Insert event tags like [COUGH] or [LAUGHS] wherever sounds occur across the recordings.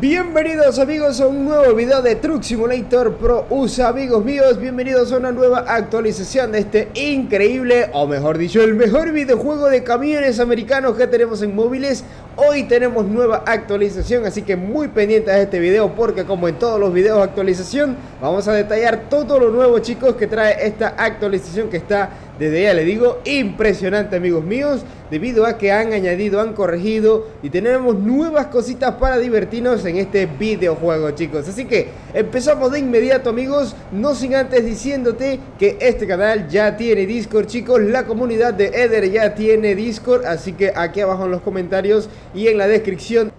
Bienvenidos amigos a un nuevo video de Truck Simulator Pro USA Amigos míos, bienvenidos a una nueva actualización de este increíble O mejor dicho, el mejor videojuego de camiones americanos que tenemos en móviles Hoy tenemos nueva actualización, así que muy pendientes de este video Porque como en todos los videos de actualización Vamos a detallar todo lo nuevo chicos que trae esta actualización que está desde ya le digo, impresionante amigos míos, debido a que han añadido, han corregido y tenemos nuevas cositas para divertirnos en este videojuego chicos. Así que empezamos de inmediato amigos, no sin antes diciéndote que este canal ya tiene Discord chicos, la comunidad de Eder ya tiene Discord, así que aquí abajo en los comentarios y en la descripción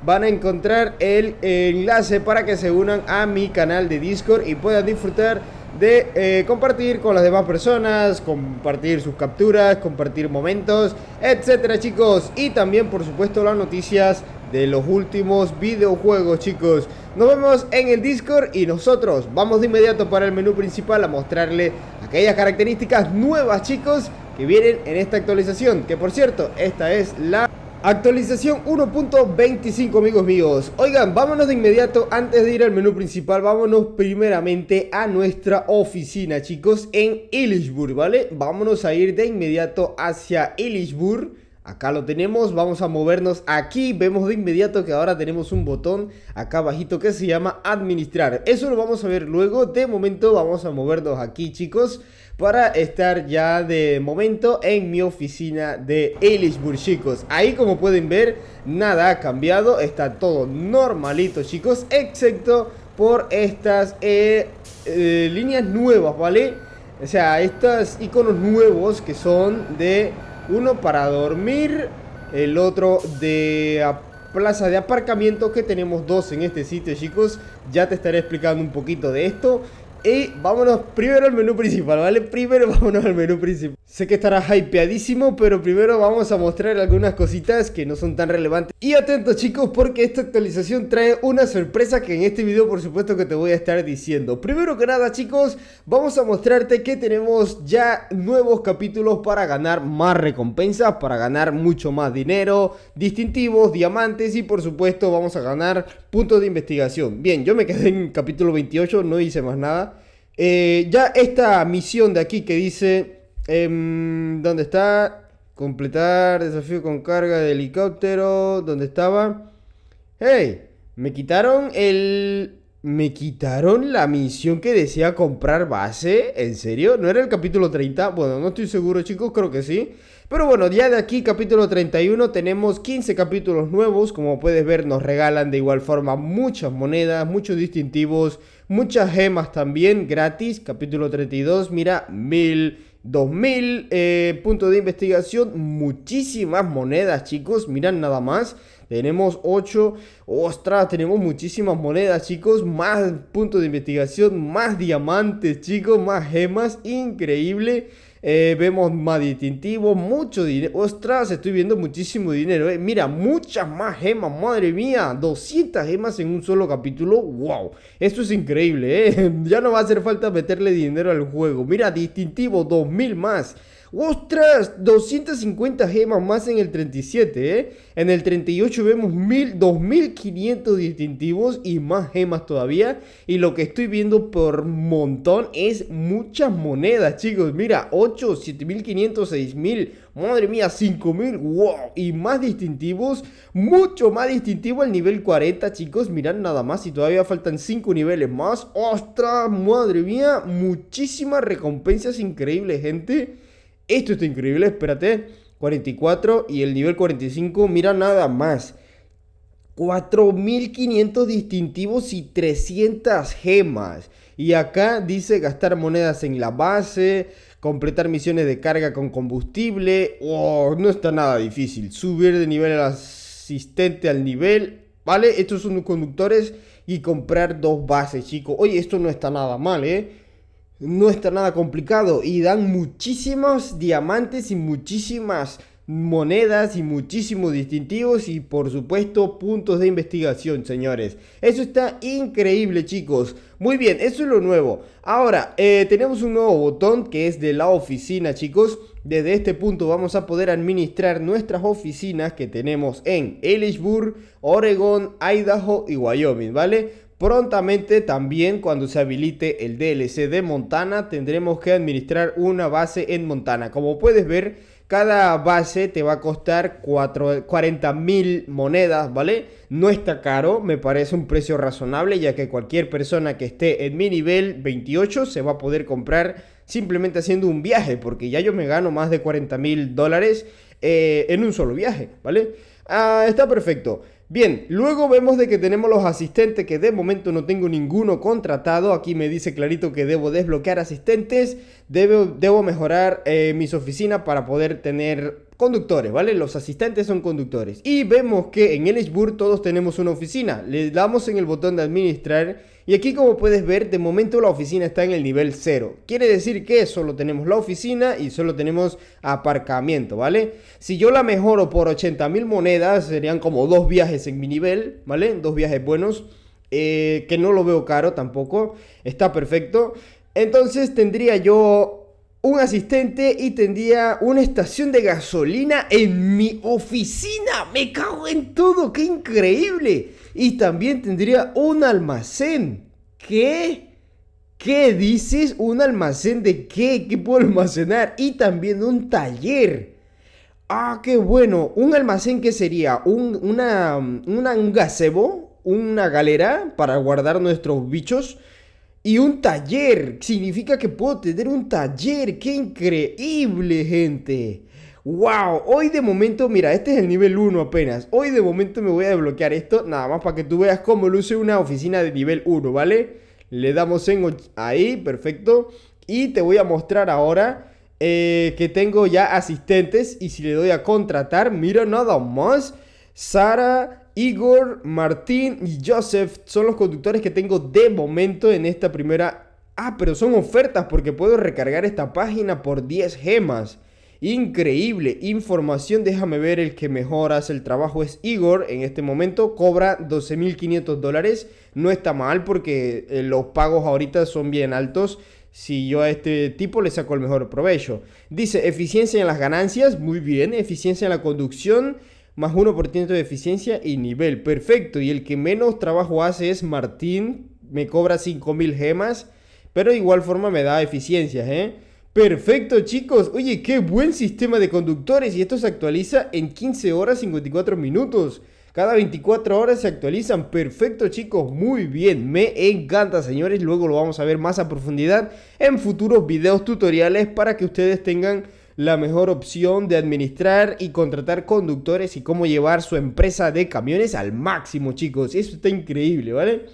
van a encontrar el enlace para que se unan a mi canal de Discord y puedan disfrutar de eh, compartir con las demás personas, compartir sus capturas, compartir momentos, etcétera, chicos. Y también, por supuesto, las noticias de los últimos videojuegos, chicos. Nos vemos en el Discord y nosotros vamos de inmediato para el menú principal a mostrarle aquellas características nuevas, chicos, que vienen en esta actualización. Que por cierto, esta es la Actualización 1.25 amigos míos Oigan, vámonos de inmediato antes de ir al menú principal Vámonos primeramente a nuestra oficina chicos en Illichburg, ¿vale? Vámonos a ir de inmediato hacia Illichburg Acá lo tenemos, vamos a movernos aquí, vemos de inmediato que ahora tenemos un botón acá abajito que se llama administrar Eso lo vamos a ver luego, de momento vamos a movernos aquí chicos para estar ya de momento en mi oficina de Ellisburg, chicos. Ahí como pueden ver, nada ha cambiado, está todo normalito, chicos, excepto por estas eh, eh, líneas nuevas, ¿vale? O sea, estos iconos nuevos que son de uno para dormir, el otro de plaza de aparcamiento que tenemos dos en este sitio chicos ya te estaré explicando un poquito de esto y vámonos primero al menú principal, ¿vale? Primero [LAUGHS] vámonos al menú principal. Sé que estarás hypeadísimo, pero primero vamos a mostrar algunas cositas que no son tan relevantes. Y atentos chicos, porque esta actualización trae una sorpresa que en este video por supuesto que te voy a estar diciendo. Primero que nada chicos, vamos a mostrarte que tenemos ya nuevos capítulos para ganar más recompensas, para ganar mucho más dinero, distintivos, diamantes y por supuesto vamos a ganar Puntos de investigación. Bien, yo me quedé en capítulo 28, no hice más nada. Eh, ya esta misión de aquí que dice... Em, ¿Dónde está? Completar desafío con carga de helicóptero. ¿Dónde estaba? ¡Hey! Me quitaron el... Me quitaron la misión que decía comprar base. ¿En serio? ¿No era el capítulo 30? Bueno, no estoy seguro, chicos. Creo que sí. Pero bueno, día de aquí capítulo 31 tenemos 15 capítulos nuevos, como puedes ver nos regalan de igual forma muchas monedas, muchos distintivos, muchas gemas también gratis, capítulo 32, mira, mil, 2000, mil eh, puntos de investigación, muchísimas monedas chicos, miran nada más. Tenemos 8. Ostras, tenemos muchísimas monedas, chicos. Más puntos de investigación, más diamantes, chicos. Más gemas. Increíble. Eh, vemos más distintivos, mucho dinero. Ostras, estoy viendo muchísimo dinero. Eh. Mira, muchas más gemas, madre mía. 200 gemas en un solo capítulo. ¡Wow! Esto es increíble, eh. [LAUGHS] Ya no va a hacer falta meterle dinero al juego. Mira, distintivo, 2000 más. ¡Ostras! 250 gemas más en el 37, ¿eh? En el 38 vemos 1000, 2500 distintivos y más gemas todavía. Y lo que estoy viendo por montón es muchas monedas, chicos. Mira, 8, 7500, 6000, madre mía, 5000, wow. Y más distintivos, mucho más distintivo al nivel 40, chicos. Mirad nada más, y todavía faltan 5 niveles más. ¡Ostras! Madre mía, muchísimas recompensas increíbles, gente. Esto está increíble, espérate. 44 y el nivel 45, mira nada más. 4.500 distintivos y 300 gemas. Y acá dice gastar monedas en la base, completar misiones de carga con combustible. Oh, no está nada difícil. Subir de nivel al asistente al nivel. ¿Vale? Estos son los conductores y comprar dos bases, chicos. Oye, esto no está nada mal, ¿eh? no está nada complicado y dan muchísimos diamantes y muchísimas monedas y muchísimos distintivos y por supuesto puntos de investigación señores eso está increíble chicos muy bien eso es lo nuevo ahora eh, tenemos un nuevo botón que es de la oficina chicos desde este punto vamos a poder administrar nuestras oficinas que tenemos en Ellisburg, Oregon, Idaho y Wyoming, ¿vale? Prontamente también cuando se habilite el DLC de Montana tendremos que administrar una base en Montana. Como puedes ver, cada base te va a costar 40.000 mil monedas, ¿vale? No está caro, me parece un precio razonable ya que cualquier persona que esté en mi nivel 28 se va a poder comprar simplemente haciendo un viaje, porque ya yo me gano más de 40 mil dólares eh, en un solo viaje, ¿vale? Ah, está perfecto. Bien, luego vemos de que tenemos los asistentes que de momento no tengo ninguno contratado. Aquí me dice clarito que debo desbloquear asistentes. Debo, debo mejorar eh, mis oficinas para poder tener conductores, ¿vale? Los asistentes son conductores. Y vemos que en Ellisburg todos tenemos una oficina. Le damos en el botón de administrar y aquí como puedes ver, de momento la oficina está en el nivel 0. Quiere decir que solo tenemos la oficina y solo tenemos aparcamiento, ¿vale? Si yo la mejoro por 80.000 monedas, serían como dos viajes en mi nivel, ¿vale? Dos viajes buenos, eh, que no lo veo caro tampoco, está perfecto. Entonces tendría yo un asistente y tendría una estación de gasolina en mi oficina. Me cago en todo, qué increíble y también tendría un almacén. ¿Qué? ¿Qué dices? ¿Un almacén de qué? ¿Qué puedo almacenar? Y también un taller. Ah, qué bueno. ¿Un almacén que sería? ¿Un, una, ¿Un gazebo? ¿Una galera para guardar nuestros bichos? Y un taller. Significa que puedo tener un taller. ¡Qué increíble, gente! Wow, hoy de momento, mira, este es el nivel 1 apenas. Hoy de momento me voy a desbloquear esto, nada más para que tú veas cómo luce una oficina de nivel 1, ¿vale? Le damos en ahí, perfecto. Y te voy a mostrar ahora eh, que tengo ya asistentes. Y si le doy a contratar, mira nada más. Sara, Igor, Martín y Joseph son los conductores que tengo de momento en esta primera... Ah, pero son ofertas porque puedo recargar esta página por 10 gemas. Increíble información, déjame ver el que mejor hace el trabajo es Igor, en este momento cobra 12.500 dólares, no está mal porque eh, los pagos ahorita son bien altos, si yo a este tipo le saco el mejor provecho. Dice eficiencia en las ganancias, muy bien, eficiencia en la conducción, más 1% de eficiencia y nivel, perfecto, y el que menos trabajo hace es Martín, me cobra 5.000 gemas, pero de igual forma me da eficiencias, ¿eh? Perfecto chicos, oye, qué buen sistema de conductores y esto se actualiza en 15 horas 54 minutos. Cada 24 horas se actualizan. Perfecto, chicos. Muy bien. Me encanta, señores. Luego lo vamos a ver más a profundidad en futuros videos tutoriales para que ustedes tengan la mejor opción de administrar y contratar conductores y cómo llevar su empresa de camiones al máximo, chicos. Eso está increíble, ¿vale?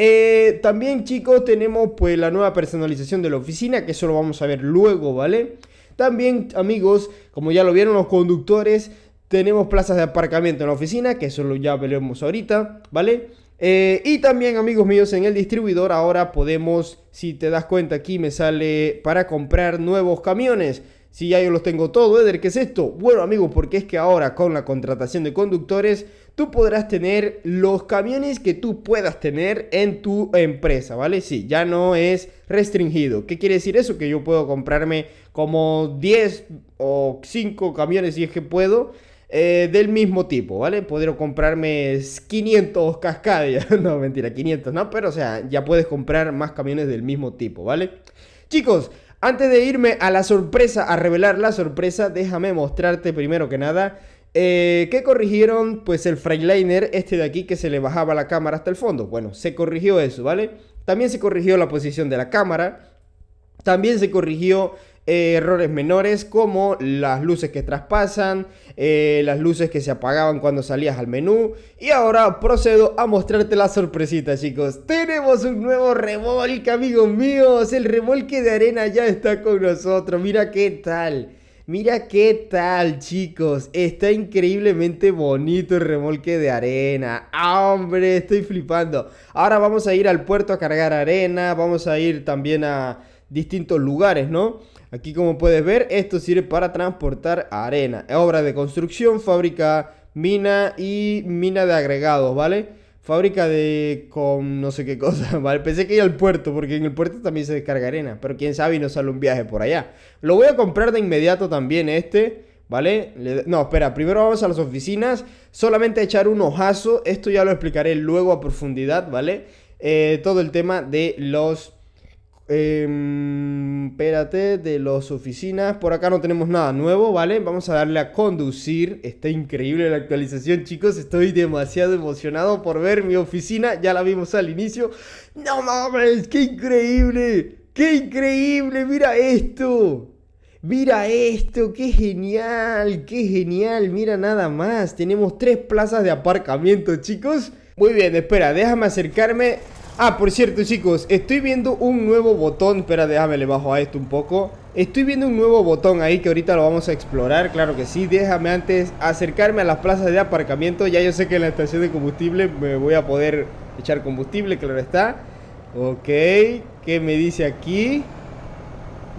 Eh, también chicos tenemos pues la nueva personalización de la oficina, que eso lo vamos a ver luego, ¿vale? También amigos, como ya lo vieron los conductores, tenemos plazas de aparcamiento en la oficina, que eso lo ya veremos ahorita, ¿vale? Eh, y también amigos míos, en el distribuidor ahora podemos, si te das cuenta aquí me sale para comprar nuevos camiones. Si ya yo los tengo todo, Eder, ¿qué es esto? Bueno amigos, porque es que ahora con la contratación de conductores, tú podrás tener los camiones que tú puedas tener en tu empresa, ¿vale? Sí, ya no es restringido. ¿Qué quiere decir eso? Que yo puedo comprarme como 10 o 5 camiones si es que puedo. Eh, del mismo tipo, ¿vale? poder comprarme 500 cascadas, [LAUGHS] no mentira, 500, ¿no? Pero o sea, ya puedes comprar más camiones del mismo tipo, ¿vale? Chicos, antes de irme a la sorpresa, a revelar la sorpresa, déjame mostrarte primero que nada eh, ¿Qué que corrigieron pues el freeliner este de aquí que se le bajaba la cámara hasta el fondo. Bueno, se corrigió eso, ¿vale? También se corrigió la posición de la cámara. También se corrigió eh, errores menores como las luces que traspasan, eh, las luces que se apagaban cuando salías al menú. Y ahora procedo a mostrarte la sorpresita, chicos. Tenemos un nuevo remolque, amigos míos. El remolque de arena ya está con nosotros. Mira qué tal. Mira qué tal, chicos. Está increíblemente bonito el remolque de arena. Ah, hombre, estoy flipando. Ahora vamos a ir al puerto a cargar arena. Vamos a ir también a distintos lugares, ¿no? Aquí como puedes ver, esto sirve para transportar arena. Obra de construcción, fábrica, mina y mina de agregados, ¿vale? Fábrica de... con no sé qué cosa, [LAUGHS] ¿vale? Pensé que iba al puerto, porque en el puerto también se descarga arena. Pero quién sabe y nos sale un viaje por allá. Lo voy a comprar de inmediato también este... ¿vale? no, espera, primero vamos a las oficinas, solamente echar un ojazo, esto ya lo explicaré luego a profundidad, ¿vale? Eh, todo el tema de los eh, espérate, de las oficinas. Por acá no tenemos nada nuevo, ¿vale? Vamos a darle a conducir. Está increíble la actualización, chicos. Estoy demasiado emocionado por ver mi oficina. Ya la vimos al inicio. ¡No mames! ¡Qué increíble! ¡Qué increíble! ¡Mira esto! Mira esto, qué genial, qué genial, mira nada más, tenemos tres plazas de aparcamiento chicos. Muy bien, espera, déjame acercarme Ah, por cierto, chicos, estoy viendo un nuevo botón. Espera, déjame le bajo a esto un poco. Estoy viendo un nuevo botón ahí que ahorita lo vamos a explorar, claro que sí. Déjame antes acercarme a las plazas de aparcamiento. Ya yo sé que en la estación de combustible me voy a poder echar combustible, claro está. Ok, ¿qué me dice aquí?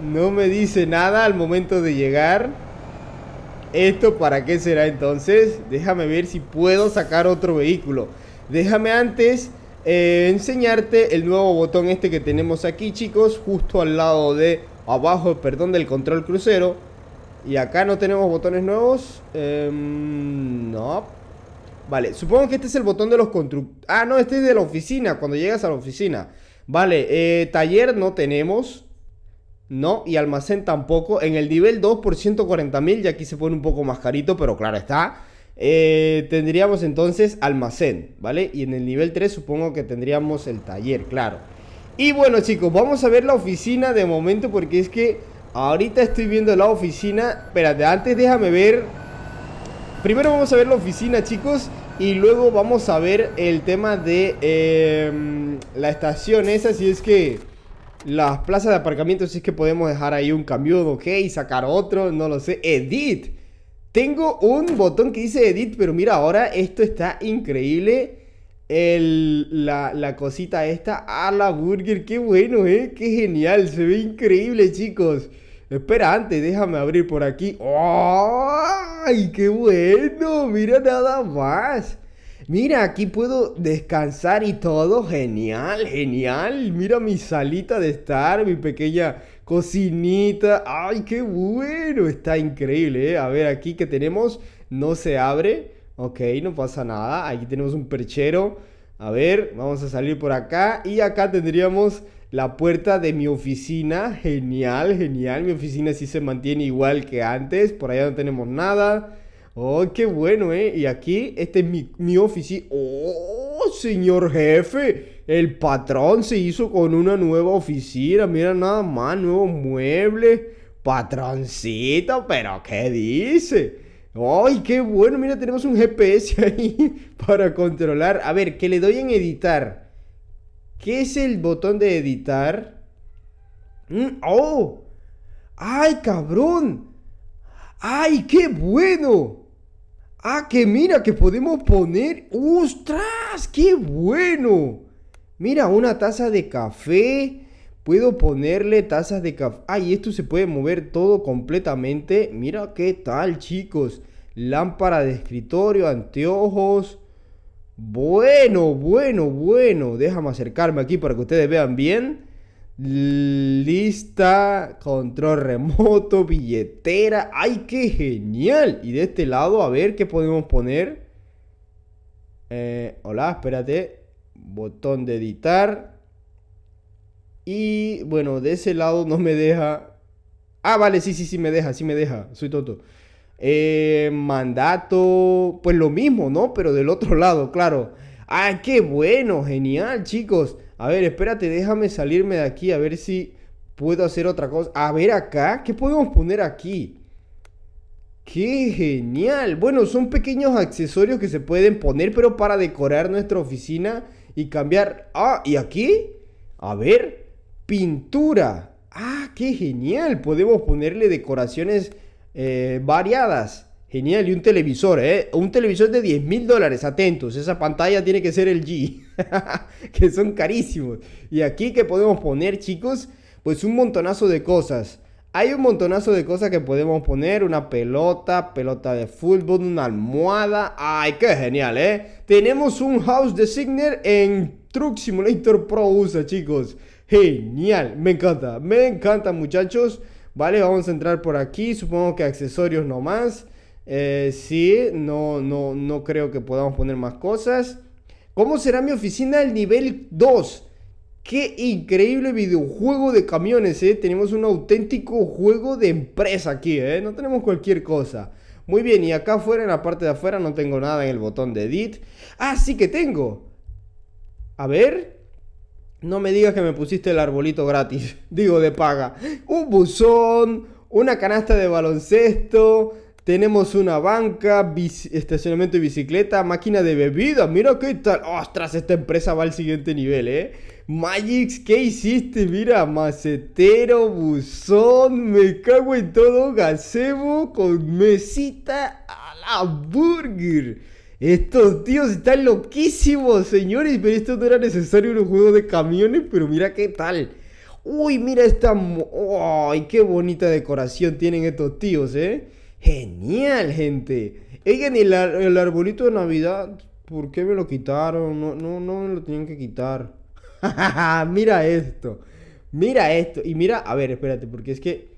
No me dice nada al momento de llegar. ¿Esto para qué será entonces? Déjame ver si puedo sacar otro vehículo. Déjame antes eh, enseñarte el nuevo botón este que tenemos aquí, chicos, justo al lado de abajo, perdón, del control crucero. Y acá no tenemos botones nuevos. Em, no. Vale, supongo que este es el botón de los constructores. Ah, no, este es de la oficina, cuando llegas a la oficina. Vale, eh, taller no tenemos. No, y almacén tampoco. En el nivel 2 por 140.000. mil, ya aquí se pone un poco más carito, pero claro está. Eh, tendríamos entonces almacén, ¿vale? Y en el nivel 3 supongo que tendríamos el taller, claro. Y bueno chicos, vamos a ver la oficina de momento porque es que ahorita estoy viendo la oficina. Espérate, antes déjame ver... Primero vamos a ver la oficina chicos y luego vamos a ver el tema de em, la estación esa, si es que las plazas de aparcamiento, si es que podemos dejar ahí un camión, ok, sacar otro, no lo sé. Edit. Tengo un botón que dice edit, pero mira, ahora esto está increíble. la, cosita esta a ¡Ah, la burger, qué bueno, ¿eh? Qué genial, se ve increíble, chicos. Espera, antes, déjame abrir por aquí. ¡Ay, qué bueno! Mira nada más. Mira, aquí puedo descansar y todo. Genial, genial. Mira mi salita de estar, mi pequeña cocinita. ¡Ay, qué bueno! Está increíble, ¿eh? A ver, aquí que tenemos, no se abre. Ok, no pasa nada. Aquí tenemos un perchero. A ver, vamos a salir por acá. Y acá tendríamos la puerta de mi oficina. Genial, genial. Mi oficina sí se mantiene igual que antes. Por allá no tenemos nada. Oh, qué bueno, ¿eh? Y aquí, este es mi, mi oficina. ¡Oh, señor jefe! El patrón se hizo con una nueva oficina, mira nada más, nuevo mueble. Patroncito, pero ¿qué dice? ¡Ay, qué bueno! Mira, tenemos un GPS [LAUGHS] ahí para controlar. A ver, que le doy en editar. ¿Qué es el botón de editar? Mm, ¡Oh! ¡Ay, cabrón! ¡Ay, qué bueno! ¡Ah, que mira, que podemos poner... ¡Ostras! ¡Qué bueno! Mira, una taza de café. Puedo ponerle tazas de café. Ay, esto se puede mover todo completamente. Mira qué tal, chicos. Lámpara de escritorio, anteojos. Bueno, bueno, bueno. Déjame acercarme aquí para que ustedes vean bien. Lista, control remoto, billetera. ¡Ay, qué genial! Y de este lado, a ver qué podemos poner. Eh, hola, espérate botón de editar. Y bueno, de ese lado no me deja. Ah, vale, sí, sí, sí me deja, sí me deja. Soy tonto eh, mandato, pues lo mismo, ¿no? Pero del otro lado, claro. Ah, qué bueno, genial, chicos. A ver, espérate, déjame salirme de aquí a ver si puedo hacer otra cosa. A ver acá, ¿qué podemos poner aquí? ¡Qué genial! Bueno, son pequeños accesorios que se pueden poner, pero para decorar nuestra oficina y cambiar. Ah, y aquí, a ver, pintura. Ah, qué genial. Podemos ponerle decoraciones eh, variadas. Genial, y un televisor, ¿eh? Un televisor de 10 mil dólares, atentos, esa pantalla tiene que ser el G, [LAUGHS] que son carísimos. Y aquí que podemos poner, chicos, pues un montonazo de cosas. Hay un montonazo de cosas que podemos poner, una pelota, pelota de fútbol, una almohada. ¡Ay, qué genial, eh! Tenemos un house de designer en Truck Simulator Pro USA, chicos. Genial, me encanta, me encanta, muchachos. Vale, vamos a entrar por aquí, supongo que accesorios nomás. Eh, sí, no, no, no creo que podamos poner más cosas. ¿Cómo será mi oficina El nivel 2? Qué increíble videojuego de camiones, ¿eh? Tenemos un auténtico juego de empresa aquí, ¿eh? No tenemos cualquier cosa. Muy bien, y acá afuera, en la parte de afuera, no tengo nada en el botón de edit. Ah, sí que tengo. A ver. No me digas que me pusiste el arbolito gratis. [LAUGHS] Digo, de paga. Un buzón, una canasta de baloncesto. Tenemos una banca, estacionamiento y bicicleta, máquina de bebida Mira qué tal. Ostras, esta empresa va al siguiente nivel, ¿eh? Magix, ¿qué hiciste? Mira, macetero, buzón, me cago en todo, gazebo con mesita a la burger. Estos tíos están loquísimos, señores, pero esto no era necesario en un juego de camiones, pero mira qué tal. Uy, mira esta... ¡Ay, qué bonita decoración tienen estos tíos, eh! Genial, gente. Oigan, el, el arbolito de Navidad, ¿por qué me lo quitaron? No, no, no me lo tenían que quitar. [LAUGHS] mira esto. Mira esto. Y mira, a ver, espérate, porque es que.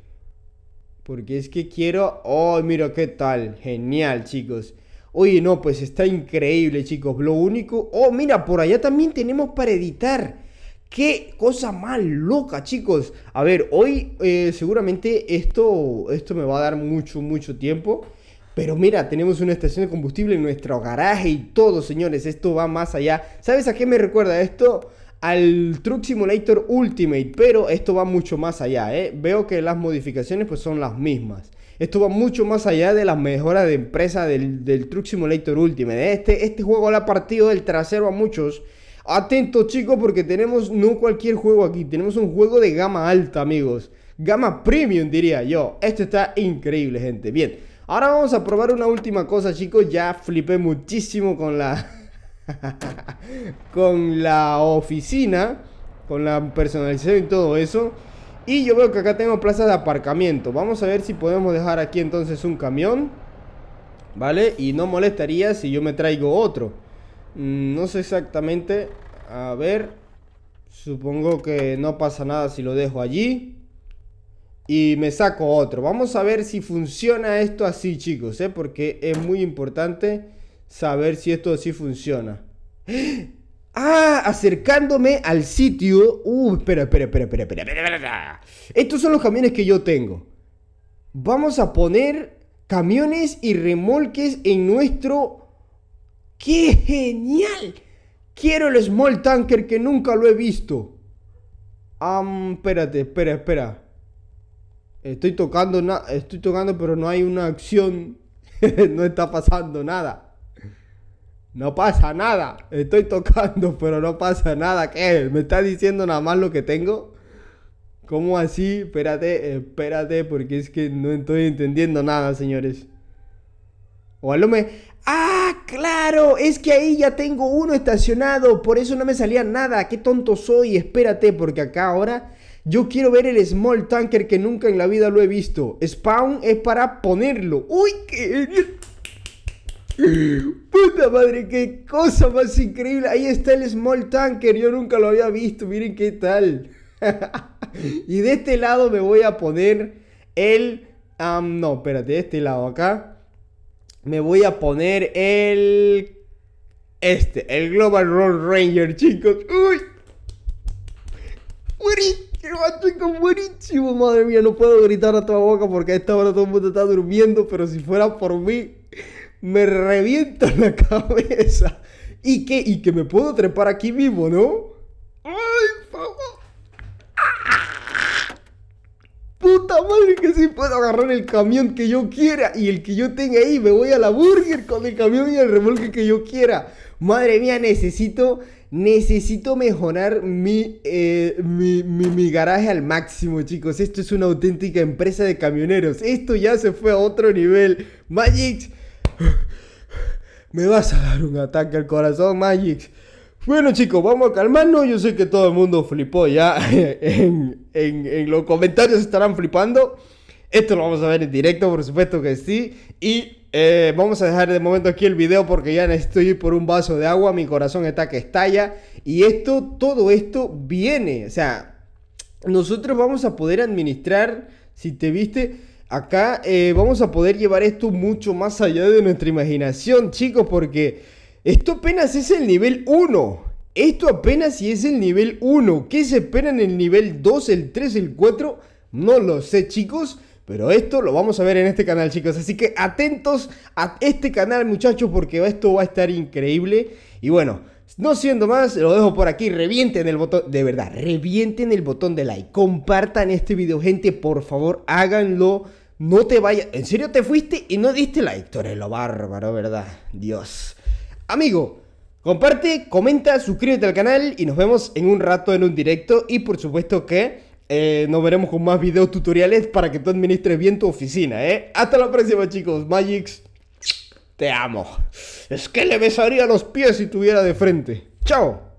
Porque es que quiero. ¡Oh, mira qué tal! Genial, chicos. Oye, no, pues está increíble, chicos. Lo único. ¡Oh, mira! Por allá también tenemos para editar. ¡Qué cosa más loca, chicos! A ver, hoy eh, seguramente esto, esto me va a dar mucho, mucho tiempo. Pero mira, tenemos una estación de combustible en nuestro garaje y todo, señores. Esto va más allá. ¿Sabes a qué me recuerda esto? al Truck Simulator Ultimate, pero esto va mucho más allá, ¿eh? Veo que las modificaciones pues son las mismas. Esto va mucho más allá de las mejoras de empresa del, del Truck Simulator Ultimate. Este, este juego le ha partido del trasero a muchos. Atentos chicos porque tenemos no cualquier juego aquí, tenemos un juego de gama alta amigos. Gama premium diría yo. Esto está increíble gente. Bien, ahora vamos a probar una última cosa chicos. Ya flipé muchísimo con la [LAUGHS] con la oficina, con la personalización y todo eso. Y yo veo que acá tengo plazas de aparcamiento. Vamos a ver si podemos dejar aquí entonces un camión. ¿Vale? Y no molestaría si yo me traigo otro. Mm, no sé exactamente. A ver. Supongo que no pasa nada si lo dejo allí. Y me saco otro. Vamos a ver si funciona esto así, chicos. ¿eh? Porque es muy importante saber si esto así funciona. Ah, acercándome al sitio. Uh, espera, espera, espera, espera, espera, espera, Estos son los camiones que yo tengo. Vamos a poner camiones y remolques en nuestro... ¡Qué genial! Quiero el small tanker que nunca lo he visto. Ah, espérate, espera, espera. Estoy tocando, na... estoy tocando, pero no hay una acción. [LAUGHS] no está pasando nada. No pasa nada. Estoy tocando, [LAUGHS] pero no pasa nada. ¿Qué? ¿Me está diciendo nada más lo que tengo? ¿Cómo así? Espérate, espérate, porque es que no estoy entendiendo nada, señores. O algo me... ¡Ah, claro! Es que ahí ya tengo uno estacionado, por eso no me salía nada. ¡Qué tonto soy! Espérate, porque acá ahora yo quiero ver el Small Tanker que nunca en la vida lo he visto. Spawn es para ponerlo. ¡Uy, qué... Puta madre, qué cosa más increíble. Ahí está el Small Tanker. Yo nunca lo había visto. Miren qué tal. [LAUGHS] y de este lado me voy a poner el... Ah, no, espérate, de este lado acá. Me voy a poner el... Este, el Global Road Ranger, chicos. Uy. Buenísimo, buenísimo, madre mía. No puedo gritar a toda boca porque a esta hora todo el mundo está durmiendo. Pero si fuera por mí, me revienta la cabeza. ¿Y qué? y que me puedo trepar aquí mismo, ¿no? ¡Ay, favor! ¡Ah! ¡Puta madre que si puedo agarrar el camión que yo quiera! Y el que yo tenga ahí, me voy a la burger con el camión y el remolque que yo quiera. Madre mía, necesito, necesito mejorar mi, eh, mi, mi, mi garaje al máximo, chicos. Esto es una auténtica empresa de camioneros. Esto ya se fue a otro nivel. Magic. [LAUGHS] Me vas a dar un ataque al corazón, Magic. Bueno chicos, vamos a calmarnos. Yo sé que todo el mundo flipó ya. [LAUGHS] en, los comentarios estarán flipando. Esto lo vamos a ver en directo, por supuesto que sí. Y eh, vamos a dejar de momento aquí el video porque ya necesito ir por un vaso de agua. Mi corazón está que estalla. Y esto, todo esto viene. O sea, nosotros vamos a poder administrar, si te viste acá eh, vamos a poder llevar esto mucho más allá de nuestra imaginación, chicos, porque esto apenas es el nivel 1. Esto apenas si es el nivel 1. ¿Qué se espera en el nivel 2, el 3, el 4? No lo sé, chicos. Pero esto lo vamos a ver en este canal, chicos. Así que atentos a este canal, muchachos, porque esto va a estar increíble. Y bueno, no siendo más, lo dejo por aquí. Revienten el botón, de verdad, revienten el botón de like. Compartan este video, gente, por favor, háganlo. No te vayas. En serio te fuiste y no diste like. Tú eres lo bárbaro, ¿verdad? Dios. Amigo, comparte, comenta, suscríbete al canal y nos vemos en un rato en un directo. Y por supuesto que eh, nos veremos con más videos tutoriales para que tú administres bien tu oficina, ¿eh? Hasta la próxima, chicos. Magix, te amo. Es que le besaría los pies si tuviera de frente. ¡Chao!